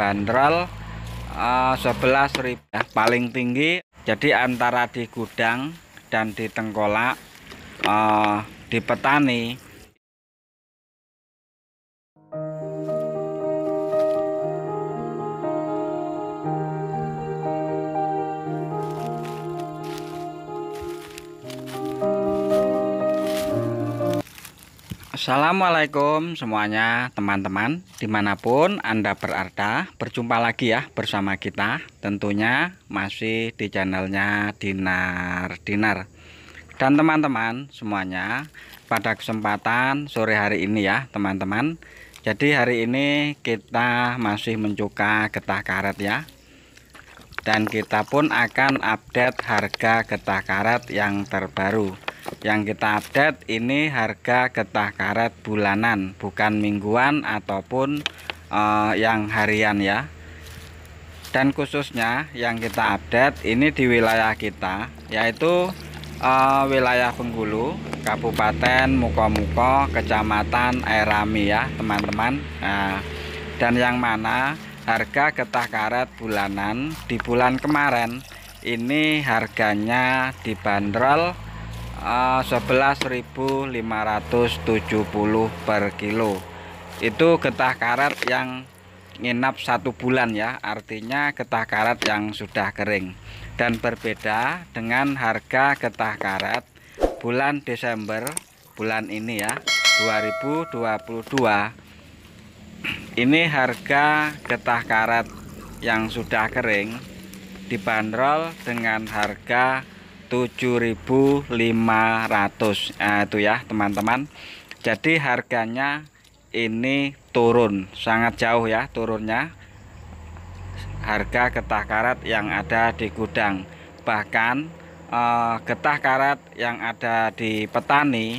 dibanderol uh, eh, ribu ya, paling tinggi. Jadi antara di gudang dan di tengkolak uh, di petani Assalamualaikum semuanya teman-teman Dimanapun Anda berada Berjumpa lagi ya bersama kita Tentunya masih di channelnya Dinar Dinar Dan teman-teman semuanya Pada kesempatan sore hari ini ya teman-teman Jadi hari ini kita masih mencuka getah karet ya Dan kita pun akan update harga getah karet yang terbaru yang kita update ini harga getah karet bulanan bukan mingguan ataupun uh, yang harian ya dan khususnya yang kita update ini di wilayah kita yaitu uh, wilayah Bengkulu Kabupaten Mukomuko Kecamatan Airami ya teman-teman nah, dan yang mana harga getah karet bulanan di bulan kemarin ini harganya dibanderol Ah, uh, 11.570 per kilo itu getah karat yang nginap satu bulan ya artinya getah karat yang sudah kering dan berbeda dengan harga getah karat bulan Desember bulan ini ya 2022 ini harga getah karat yang sudah kering dibanderol dengan harga 7500 nah, itu ya teman-teman jadi harganya ini turun sangat jauh ya turunnya harga getah karat yang ada di gudang bahkan eh, getah karat yang ada di petani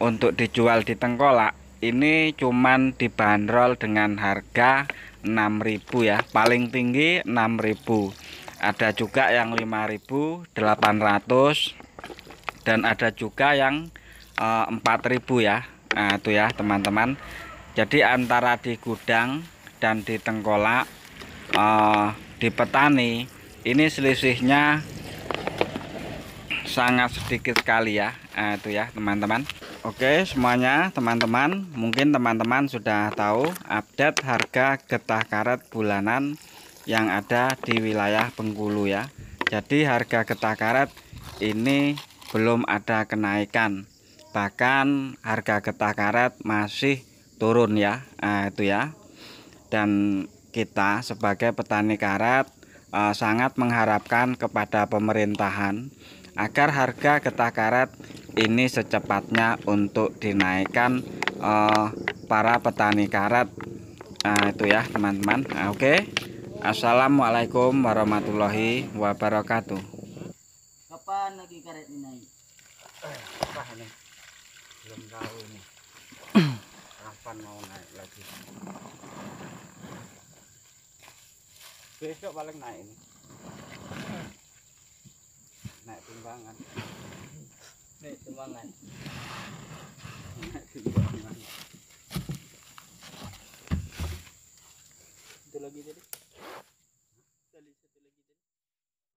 untuk dijual di tengkolak ini cuman dibanderol dengan harga 6000 ya paling tinggi 6000 ada juga yang 5.800 dan ada juga yang eh, empat 4.000 ya nah, itu ya teman-teman jadi antara di gudang dan di tengkolak e, di petani ini selisihnya sangat sedikit sekali ya nah, itu ya teman-teman Oke semuanya teman-teman mungkin teman-teman sudah tahu update harga getah karet bulanan yang ada di wilayah Bengkulu ya jadi harga getah karet ini belum ada kenaikan bahkan harga getah karet masih turun ya nah, itu ya dan kita sebagai petani karet eh, sangat mengharapkan kepada pemerintahan agar harga getah karet ini secepatnya untuk dinaikkan eh, para petani karet nah, itu ya teman-teman nah, oke okay. Assalamualaikum warahmatullahi wabarakatuh. Kapan lagi karet ini naik? Eh, belum tahu ini. Kapan mau naik lagi? Besok paling naik ini. Naik timbangan. Naik timbangan. Naik timbangan. Itu lagi jadi.